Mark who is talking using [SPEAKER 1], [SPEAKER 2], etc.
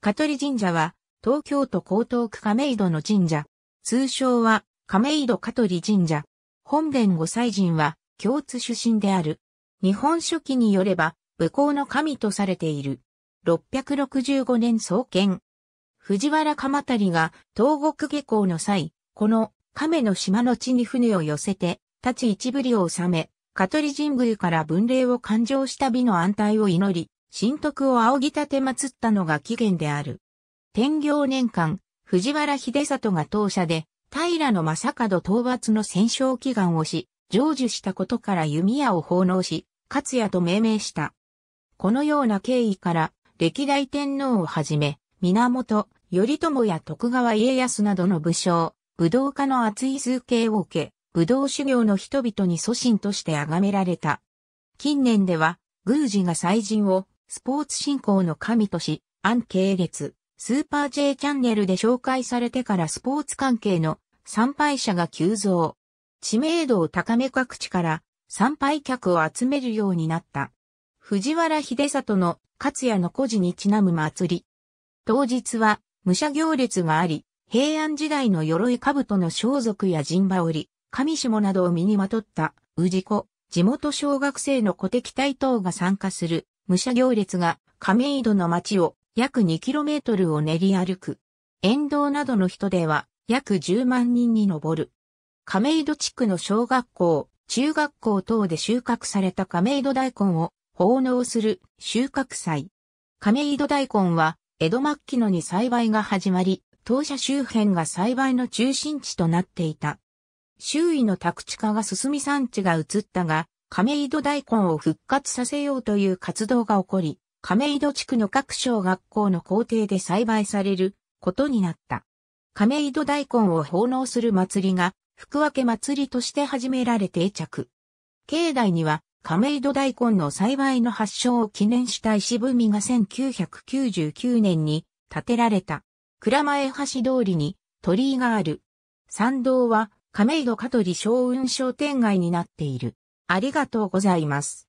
[SPEAKER 1] 香取神社は、東京都江東区亀戸の神社。通称は、亀戸香取神社。本殿御祭神は、京通出身である。日本書紀によれば、武功の神とされている。665年創建。藤原鎌足が東国下校の際、この亀の島の地に船を寄せて、立ち一ぶりを収め、香取神宮から文霊を勘定した美の安泰を祈り、神徳を仰ぎ立て祀ったのが起源である。天行年間、藤原秀里が当社で、平野正門討伐の戦勝祈願をし、成就したことから弓矢を奉納し、勝也と命名した。このような経緯から、歴代天皇をはじめ、源、頼朝や徳川家康などの武将、武道家の厚い数形を受け、武道修行の人々に祖神として崇められた。近年では、宮司が祭神をスポーツ振興の神とし、安系列、スーパー J チャンネルで紹介されてからスポーツ関係の参拝者が急増。知名度を高め各地から参拝客を集めるようになった。藤原秀里の勝也の故事にちなむ祭り。当日は武者行列があり、平安時代の鎧兜の装束や陣羽織、上下などを身にまとった、氏子、地元小学生の小敵隊等が参加する武者行列が亀戸の町を約 2km を練り歩く。沿道などの人では約10万人に上る。亀戸地区の小学校、中学校等で収穫された亀戸大根を奉納する収穫祭。亀戸大根は江戸末期のに栽培が始まり、当社周辺が栽培の中心地となっていた。周囲の宅地化が進み産地が移ったが、亀戸大根を復活させようという活動が起こり、亀戸地区の各小学校の校庭で栽培されることになった。亀戸大根を奉納する祭りが、福分け祭りとして始められ定着。境内には、亀戸大根の栽培の発祥を記念した石踏みが1999年に建てられた。蔵前橋通りに鳥居がある。参道は亀戸香取商運商店街になっている。ありがとうございます。